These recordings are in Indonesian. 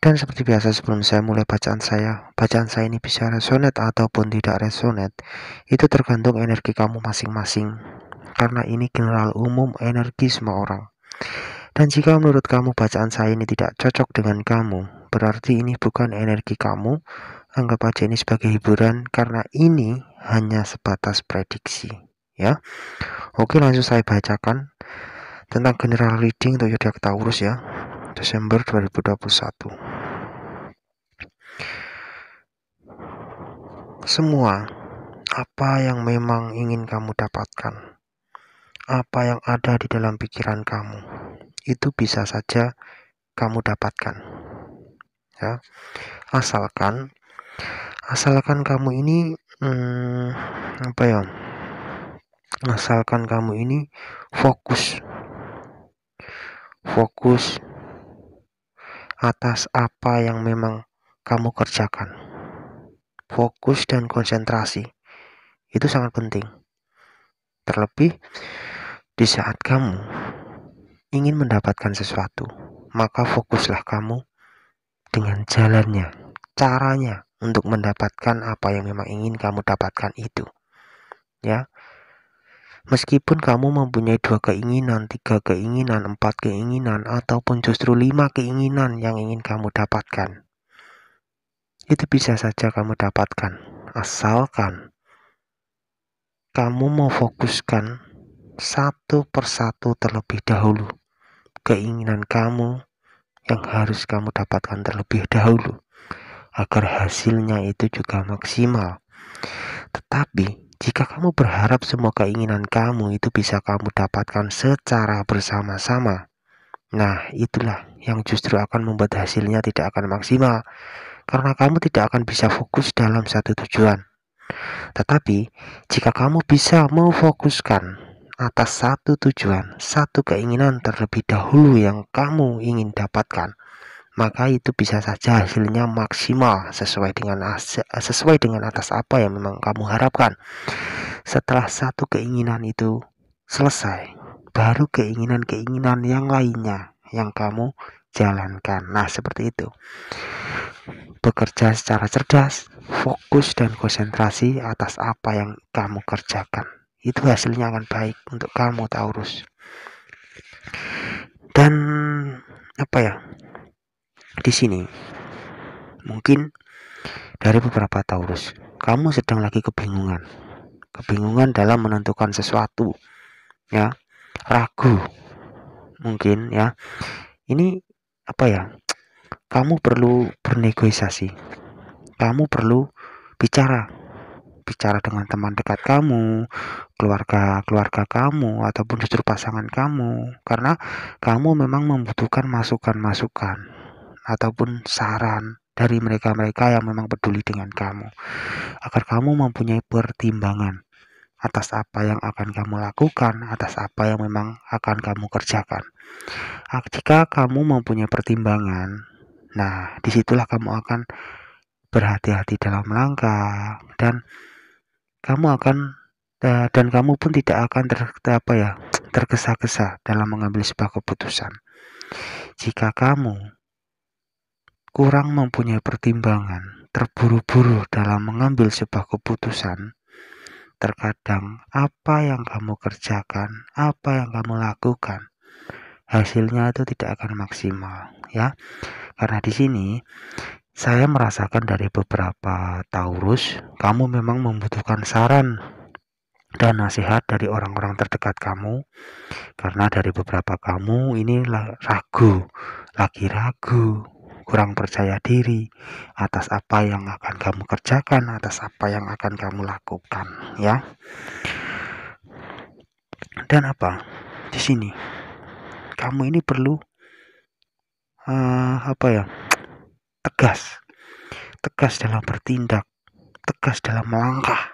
Dan seperti biasa sebelum saya mulai bacaan saya, bacaan saya ini bisa resonate ataupun tidak resonate, itu tergantung energi kamu masing-masing. Karena ini general umum energi semua orang. Dan jika menurut kamu bacaan saya ini tidak cocok dengan kamu, berarti ini bukan energi kamu, anggap aja ini sebagai hiburan karena ini hanya sebatas prediksi ya. Oke, langsung saya bacakan tentang general reading untuk zodiak Taurus ya. Desember 2021. Semua apa yang memang ingin kamu dapatkan, apa yang ada di dalam pikiran kamu, itu bisa saja kamu dapatkan. Ya. Asalkan asalkan kamu ini hmm, apa ya? Asalkan kamu ini fokus fokus atas apa yang memang kamu kerjakan. Fokus dan konsentrasi itu sangat penting. Terlebih di saat kamu ingin mendapatkan sesuatu, maka fokuslah kamu dengan jalannya, caranya untuk mendapatkan apa yang memang ingin kamu dapatkan itu. Ya. Meskipun kamu mempunyai dua keinginan, tiga keinginan, empat keinginan, ataupun justru lima keinginan yang ingin kamu dapatkan, itu bisa saja kamu dapatkan, asalkan kamu mau fokuskan satu persatu terlebih dahulu keinginan kamu yang harus kamu dapatkan terlebih dahulu agar hasilnya itu juga maksimal. Tetapi jika kamu berharap semua keinginan kamu itu bisa kamu dapatkan secara bersama-sama, nah itulah yang justru akan membuat hasilnya tidak akan maksimal, karena kamu tidak akan bisa fokus dalam satu tujuan. Tetapi, jika kamu bisa memfokuskan atas satu tujuan, satu keinginan terlebih dahulu yang kamu ingin dapatkan, maka itu bisa saja hasilnya maksimal sesuai dengan eh, sesuai dengan atas apa yang memang kamu harapkan. Setelah satu keinginan itu selesai, baru keinginan-keinginan yang lainnya yang kamu jalankan. Nah, seperti itu. Bekerja secara cerdas, fokus dan konsentrasi atas apa yang kamu kerjakan. Itu hasilnya akan baik untuk kamu, Taurus. Dan apa ya? di sini. Mungkin dari beberapa Taurus, kamu sedang lagi kebingungan. Kebingungan dalam menentukan sesuatu. Ya, ragu. Mungkin ya. Ini apa ya? Kamu perlu bernegosiasi. Kamu perlu bicara. Bicara dengan teman dekat kamu, keluarga-keluarga kamu ataupun justru pasangan kamu karena kamu memang membutuhkan masukan-masukan ataupun saran dari mereka-mereka yang memang peduli dengan kamu, agar kamu mempunyai pertimbangan atas apa yang akan kamu lakukan, atas apa yang memang akan kamu kerjakan. Ah, jika kamu mempunyai pertimbangan, nah disitulah kamu akan berhati-hati dalam langkah dan kamu akan eh, dan kamu pun tidak akan ter, apa ya tergesa-gesa dalam mengambil sebuah keputusan. Jika kamu kurang mempunyai pertimbangan, terburu-buru dalam mengambil sebuah keputusan, terkadang apa yang kamu kerjakan, apa yang kamu lakukan, hasilnya itu tidak akan maksimal, ya. Karena di sini saya merasakan dari beberapa Taurus, kamu memang membutuhkan saran dan nasihat dari orang-orang terdekat kamu karena dari beberapa kamu ini ragu, lagi ragu, kurang percaya diri atas apa yang akan kamu kerjakan, atas apa yang akan kamu lakukan, ya. Dan apa di sini? Kamu ini perlu uh, apa ya? Tegas, tegas dalam bertindak, tegas dalam melangkah.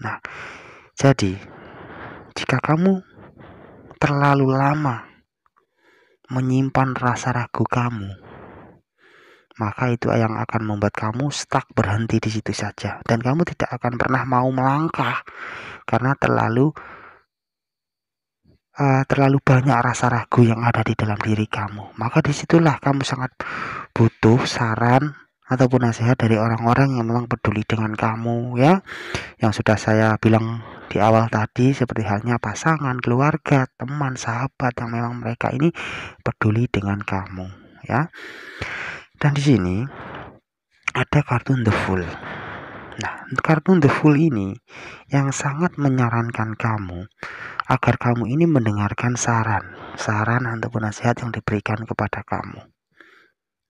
Nah, jadi jika kamu terlalu lama menyimpan rasa ragu kamu maka itu yang akan membuat kamu stuck berhenti di situ saja dan kamu tidak akan pernah mau melangkah karena terlalu uh, terlalu banyak rasa ragu yang ada di dalam diri kamu maka disitulah kamu sangat butuh saran ataupun nasihat dari orang-orang yang memang peduli dengan kamu ya yang sudah saya bilang di awal tadi seperti halnya pasangan, keluarga, teman, sahabat yang memang mereka ini peduli dengan kamu ya. Dan di sini ada kartun The Fool. Nah, kartun The Fool ini yang sangat menyarankan kamu agar kamu ini mendengarkan saran, saran ataupun nasihat yang diberikan kepada kamu.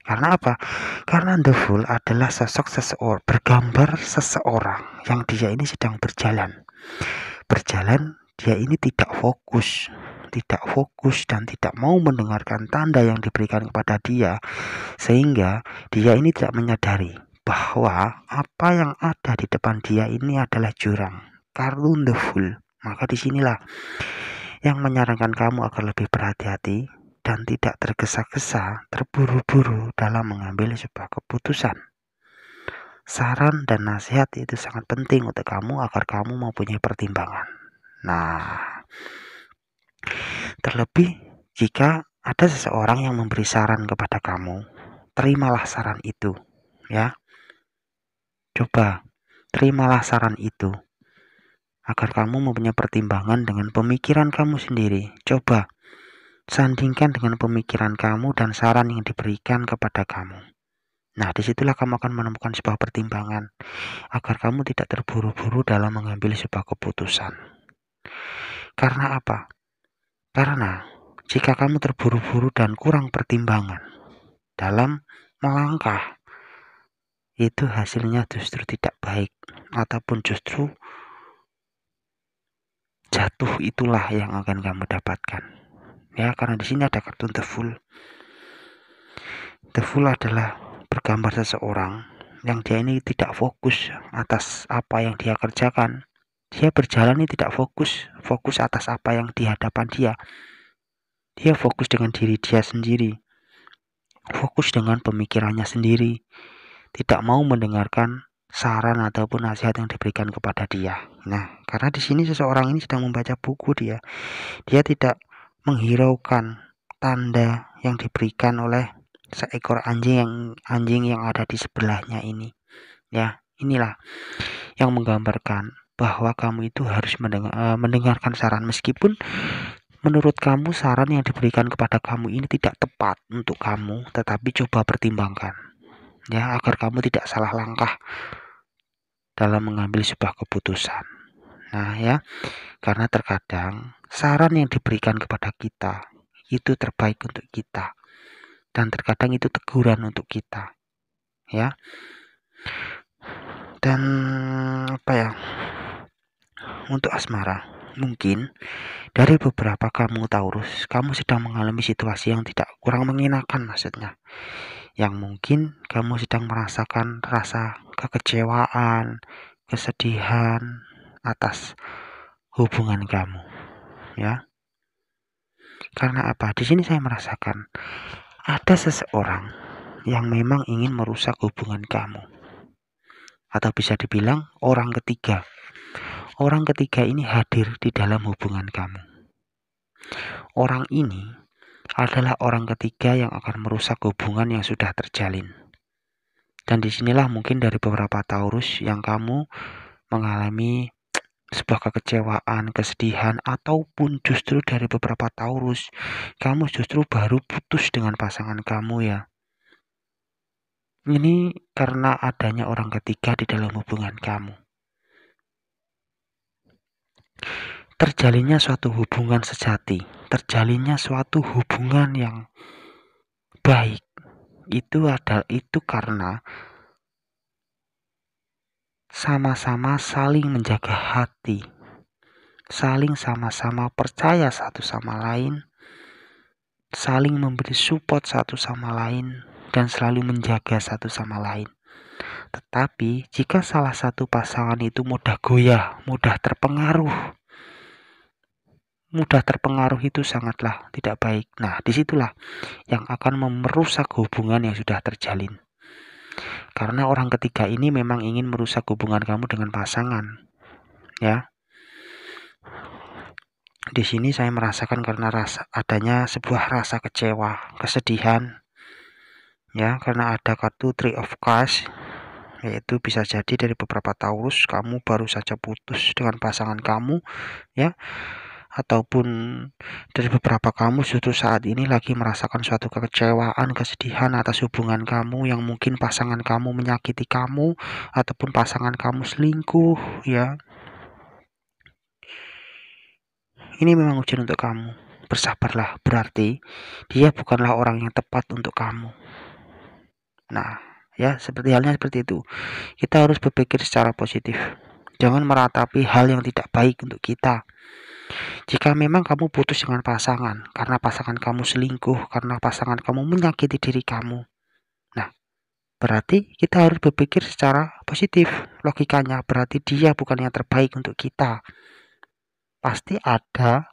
Karena apa? Karena The Fool adalah sosok seseorang, bergambar seseorang yang dia ini sedang berjalan. Berjalan, dia ini tidak fokus tidak fokus dan tidak mau mendengarkan tanda yang diberikan kepada dia sehingga dia ini tidak menyadari bahwa apa yang ada di depan dia ini adalah jurang karun the full maka disinilah yang menyarankan kamu agar lebih berhati-hati dan tidak tergesa-gesa terburu-buru dalam mengambil sebuah keputusan saran dan nasihat itu sangat penting untuk kamu agar kamu mempunyai pertimbangan. Nah, Terlebih jika ada seseorang yang memberi saran kepada kamu, terimalah saran itu, ya. Coba terimalah saran itu agar kamu mempunyai pertimbangan dengan pemikiran kamu sendiri. Coba sandingkan dengan pemikiran kamu dan saran yang diberikan kepada kamu. Nah, disitulah kamu akan menemukan sebuah pertimbangan agar kamu tidak terburu-buru dalam mengambil sebuah keputusan. Karena apa? Karena jika kamu terburu-buru dan kurang pertimbangan dalam melangkah, itu hasilnya justru tidak baik ataupun justru jatuh itulah yang akan kamu dapatkan. Ya, karena di sini ada kartun The Fool. The Fool adalah bergambar seseorang yang dia ini tidak fokus atas apa yang dia kerjakan dia berjalan ini tidak fokus, fokus atas apa yang di hadapan dia. Dia fokus dengan diri dia sendiri. Fokus dengan pemikirannya sendiri. Tidak mau mendengarkan saran ataupun nasihat yang diberikan kepada dia. Nah, karena di sini seseorang ini sedang membaca buku dia. Dia tidak menghiraukan tanda yang diberikan oleh seekor anjing yang anjing yang ada di sebelahnya ini. Ya, inilah yang menggambarkan bahwa kamu itu harus eh, mendengarkan saran meskipun menurut kamu saran yang diberikan kepada kamu ini tidak tepat untuk kamu, tetapi coba pertimbangkan ya agar kamu tidak salah langkah dalam mengambil sebuah keputusan. Nah, ya. Karena terkadang saran yang diberikan kepada kita itu terbaik untuk kita dan terkadang itu teguran untuk kita. Ya. Dan apa ya? untuk asmara. Mungkin dari beberapa kamu Taurus, kamu sedang mengalami situasi yang tidak kurang mengenakan maksudnya. Yang mungkin kamu sedang merasakan rasa kekecewaan, kesedihan atas hubungan kamu. Ya. Karena apa? Di sini saya merasakan ada seseorang yang memang ingin merusak hubungan kamu. Atau bisa dibilang orang ketiga Orang ketiga ini hadir di dalam hubungan kamu. Orang ini adalah orang ketiga yang akan merusak hubungan yang sudah terjalin. Dan disinilah mungkin dari beberapa Taurus yang kamu mengalami sebuah kekecewaan, kesedihan, ataupun justru dari beberapa Taurus, kamu justru baru putus dengan pasangan kamu ya. Ini karena adanya orang ketiga di dalam hubungan kamu terjalinnya suatu hubungan sejati, terjalinnya suatu hubungan yang baik. Itu ada itu karena sama-sama saling menjaga hati, saling sama-sama percaya satu sama lain, saling memberi support satu sama lain dan selalu menjaga satu sama lain. Tetapi jika salah satu pasangan itu mudah goyah, mudah terpengaruh, mudah terpengaruh itu sangatlah tidak baik. Nah, disitulah yang akan merusak hubungan yang sudah terjalin. Karena orang ketiga ini memang ingin merusak hubungan kamu dengan pasangan. Ya. Di sini saya merasakan karena rasa adanya sebuah rasa kecewa, kesedihan, ya karena ada kartu three of cards yaitu bisa jadi dari beberapa Taurus kamu baru saja putus dengan pasangan kamu ya ataupun dari beberapa kamu justru saat ini lagi merasakan suatu kekecewaan, kesedihan atas hubungan kamu yang mungkin pasangan kamu menyakiti kamu ataupun pasangan kamu selingkuh ya. Ini memang ujian untuk kamu. Bersabarlah, berarti dia bukanlah orang yang tepat untuk kamu. Nah, ya seperti halnya seperti itu kita harus berpikir secara positif jangan meratapi hal yang tidak baik untuk kita jika memang kamu putus dengan pasangan karena pasangan kamu selingkuh, karena pasangan kamu menyakiti diri kamu. Nah, berarti kita harus berpikir secara positif. Logikanya berarti dia bukan yang terbaik untuk kita. Pasti ada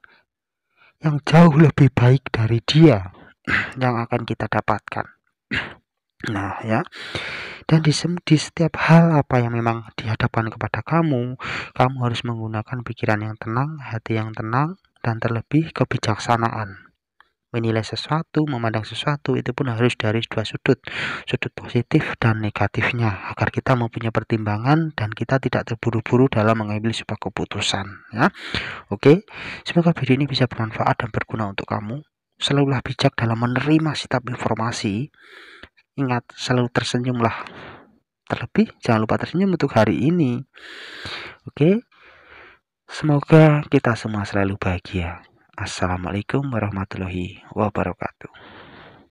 yang jauh lebih baik dari dia yang akan kita dapatkan. Nah, ya. Dan di, di setiap hal apa yang memang dihadapkan kepada kamu, kamu harus menggunakan pikiran yang tenang, hati yang tenang, dan terlebih kebijaksanaan. Menilai sesuatu, memandang sesuatu itu pun harus dari dua sudut, sudut positif dan negatifnya, agar kita mempunyai pertimbangan dan kita tidak terburu-buru dalam mengambil sebuah keputusan. Ya, oke. Semoga video ini bisa bermanfaat dan berguna untuk kamu. Selalulah bijak dalam menerima setiap informasi Ingat, selalu tersenyumlah. Terlebih, jangan lupa tersenyum untuk hari ini. Oke, semoga kita semua selalu bahagia. Assalamualaikum warahmatullahi wabarakatuh.